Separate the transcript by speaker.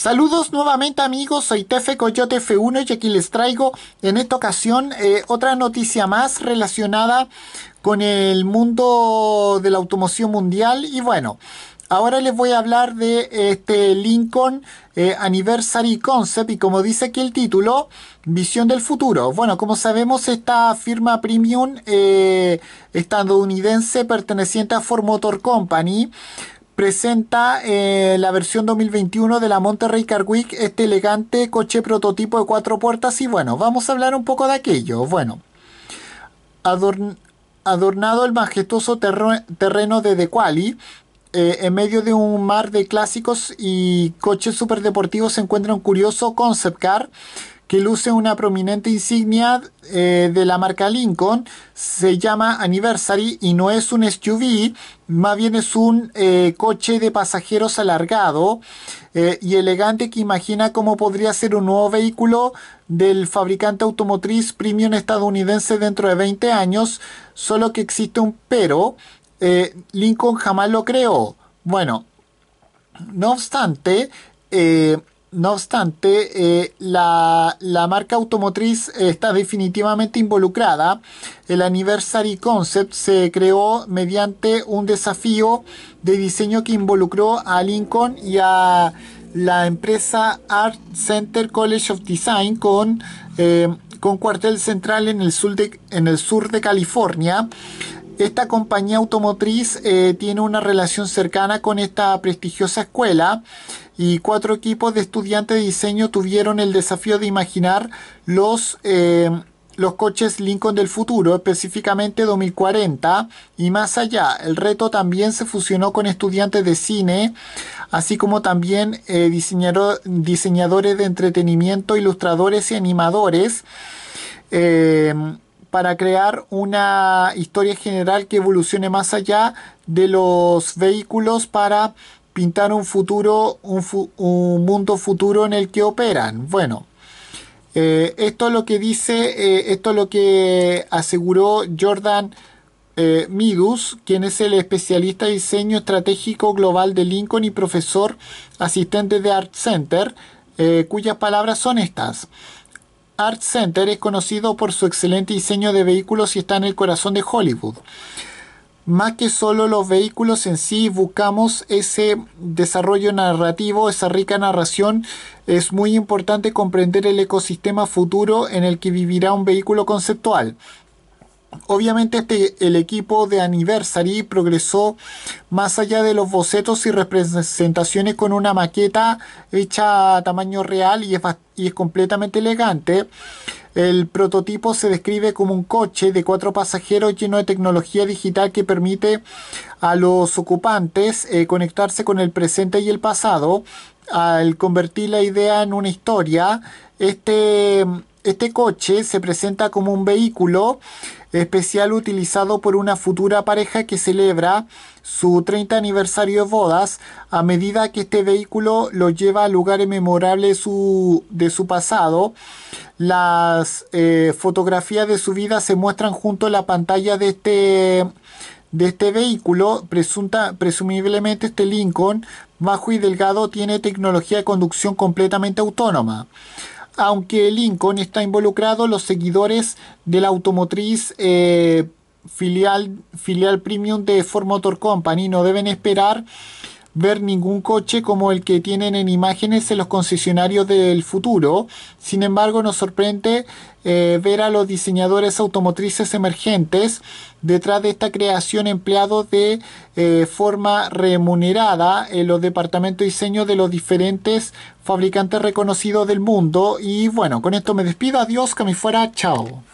Speaker 1: Saludos nuevamente amigos, soy Tefe Coyote F1 y aquí les traigo en esta ocasión eh, otra noticia más relacionada con el mundo de la automoción mundial y bueno, ahora les voy a hablar de este Lincoln eh, Anniversary Concept y como dice aquí el título, visión del futuro. Bueno, como sabemos esta firma premium eh, estadounidense perteneciente a Ford Motor Company presenta eh, la versión 2021 de la Monterrey Carwick, este elegante coche prototipo de cuatro puertas. Y bueno, vamos a hablar un poco de aquello. Bueno, adornado el majestuoso terreno de Dequali, eh, en medio de un mar de clásicos y coches superdeportivos se encuentra un curioso concept car que luce una prominente insignia eh, de la marca Lincoln. Se llama Anniversary y no es un SUV, más bien es un eh, coche de pasajeros alargado eh, y elegante que imagina cómo podría ser un nuevo vehículo del fabricante automotriz premium estadounidense dentro de 20 años, solo que existe un pero. Lincoln jamás lo creó. Bueno, no obstante, no obstante, eh, la, marca automotriz está definitivamente involucrada. El Anniversary Concept se creó mediante un desafío de diseño que involucró a Lincoln y a la empresa Art Center College of Design con, eh, con cuartel central en el en el sur de California. Esta compañía automotriz eh, tiene una relación cercana con esta prestigiosa escuela y cuatro equipos de estudiantes de diseño tuvieron el desafío de imaginar los, eh, los coches Lincoln del futuro, específicamente 2040 y más allá. El reto también se fusionó con estudiantes de cine, así como también eh, diseñadores de entretenimiento, ilustradores y animadores para crear una historia general que evolucione más allá de los vehículos para pintar un futuro, un, mundo futuro en el que operan. Bueno, eh, esto es lo que dice, eh, esto es lo que aseguró Jordan eh, Midus, quien es el especialista de diseño estratégico global de Lincoln y profesor asistente de Art Center, cuyas palabras son estas. Art Center es conocido por su excelente diseño de vehículos y está en el corazón de Hollywood. Más que solo los vehículos en sí, buscamos ese desarrollo narrativo, esa rica narración. Es muy importante comprender el ecosistema futuro en el que vivirá un vehículo conceptual. Obviamente este, el equipo de Anniversary progresó más allá de los bocetos y representaciones con una maqueta hecha a tamaño real y es, y es completamente elegante. El prototipo se describe como un coche de cuatro pasajeros lleno de tecnología digital que permite a los ocupantes eh, conectarse con el presente y el pasado. Al convertir la idea en una historia, este este coche se presenta como un vehículo especial utilizado por una futura pareja que celebra su 30 aniversario de bodas a medida que este vehículo lo lleva a lugares memorables de su pasado. Las eh, fotografías de su vida se muestran junto a la pantalla de este, de este vehículo. Presunta, presumiblemente este Lincoln, bajo y delgado, tiene tecnología de conducción completamente autónoma aunque Lincoln está involucrado, los seguidores de la automotriz eh, filial, filial premium de Ford Motor Company no deben esperar ver ningún coche como el que tienen en imágenes en los concesionarios del futuro. Sin embargo, nos sorprende eh, ver a los diseñadores automotrices emergentes detrás de esta creación empleados de eh, forma remunerada en los departamentos de diseño de los diferentes fabricantes reconocidos del mundo. Y bueno, con esto me despido. Adiós, que me fuera. Chao.